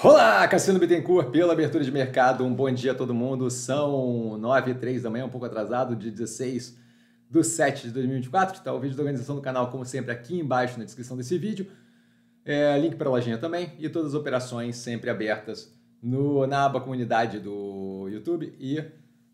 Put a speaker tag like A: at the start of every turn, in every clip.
A: Olá, Cassino Bittencourt, pela abertura de mercado. Um bom dia a todo mundo. São 9 e 3 da manhã, um pouco atrasado, de 16 de 7 de 2024. Está o vídeo da organização do canal, como sempre, aqui embaixo na descrição desse vídeo. É, link para a lojinha também. E todas as operações sempre abertas no, na aba comunidade do YouTube e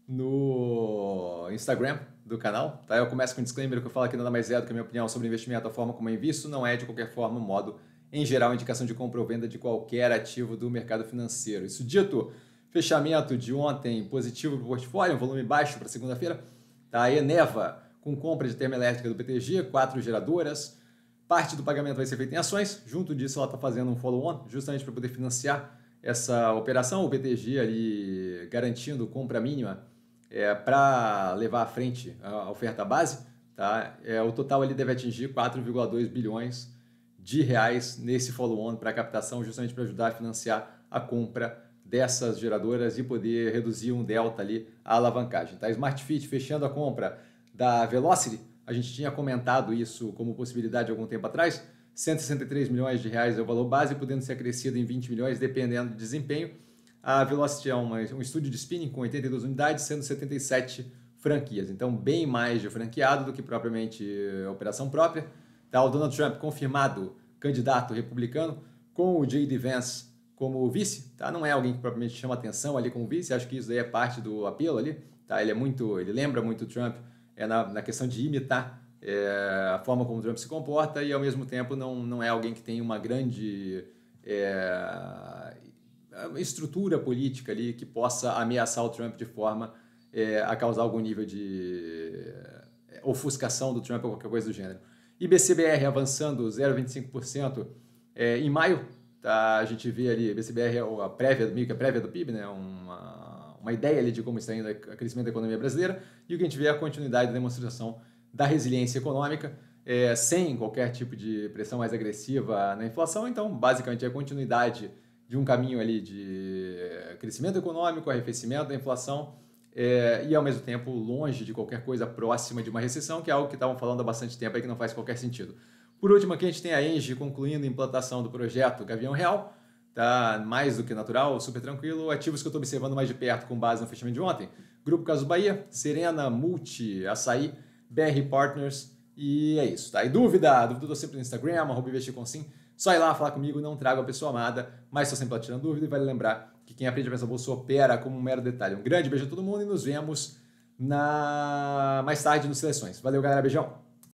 A: no Instagram do canal. Tá? Eu começo com um disclaimer que eu falo que nada mais é do que a minha opinião sobre investimento, a forma como eu invisto, não é de qualquer forma, modo em geral, indicação de compra ou venda de qualquer ativo do mercado financeiro. Isso dito, fechamento de ontem positivo para o portfólio, volume baixo para segunda-feira. Tá? A Eneva com compra de termoelétrica do PTG, quatro geradoras. Parte do pagamento vai ser feito em ações. Junto disso, ela está fazendo um follow-on, justamente para poder financiar essa operação. O PTG ali garantindo compra mínima é, para levar à frente a oferta base. Tá? É, o total ali deve atingir 4,2 bilhões de reais nesse follow-on para captação, justamente para ajudar a financiar a compra dessas geradoras e poder reduzir um delta ali a alavancagem. Tá? Smartfit fechando a compra da Velocity, a gente tinha comentado isso como possibilidade algum tempo atrás. 163 milhões de reais é o valor base, podendo ser acrescido em 20 milhões dependendo do desempenho. A Velocity é uma, um estúdio de spinning com 82 unidades, sendo 77 franquias. Então, bem mais de franqueado do que propriamente eh, operação própria Tá o Donald Trump confirmado candidato republicano com o J.D. Vance como vice, tá? Não é alguém que propriamente chama atenção ali como vice, acho que isso aí é parte do apelo ali, tá? Ele é muito, ele lembra muito o Trump é na, na questão de imitar é, a forma como o Trump se comporta e ao mesmo tempo não, não é alguém que tem uma grande é, estrutura política ali que possa ameaçar o Trump de forma é, a causar algum nível de é, ofuscação do Trump ou qualquer coisa do gênero. IBCBR avançando 0,25% é, em maio. Tá? A gente vê ali, IBCBR é a prévia, meio que a prévia do PIB, né? uma, uma ideia ali de como está indo o crescimento da economia brasileira. E o que a gente vê é a continuidade da demonstração da resiliência econômica, é, sem qualquer tipo de pressão mais agressiva na inflação. Então, basicamente, é a continuidade de um caminho ali de é, crescimento econômico, arrefecimento da inflação é, e ao mesmo tempo longe de qualquer coisa próxima de uma recessão, que é algo que estavam falando há bastante tempo e que não faz qualquer sentido. Por último, aqui a gente tem a Engie concluindo a implantação do projeto Gavião Real, tá mais do que natural, super tranquilo. Ativos que eu estou observando mais de perto com base no fechamento de ontem: Grupo Caso Bahia, Serena, Multi, Açaí, BR Partners, e é isso, tá? E dúvida? Dúvida eu sempre no Instagram, arroba investir com sim. Só ir lá falar comigo, não trago a pessoa amada, mas estou sempre lá tirando dúvida e vale lembrar que quem aprende a pensar bolsa opera como um mero detalhe. Um grande beijo a todo mundo e nos vemos na mais tarde nos Seleções. Valeu, galera. Beijão!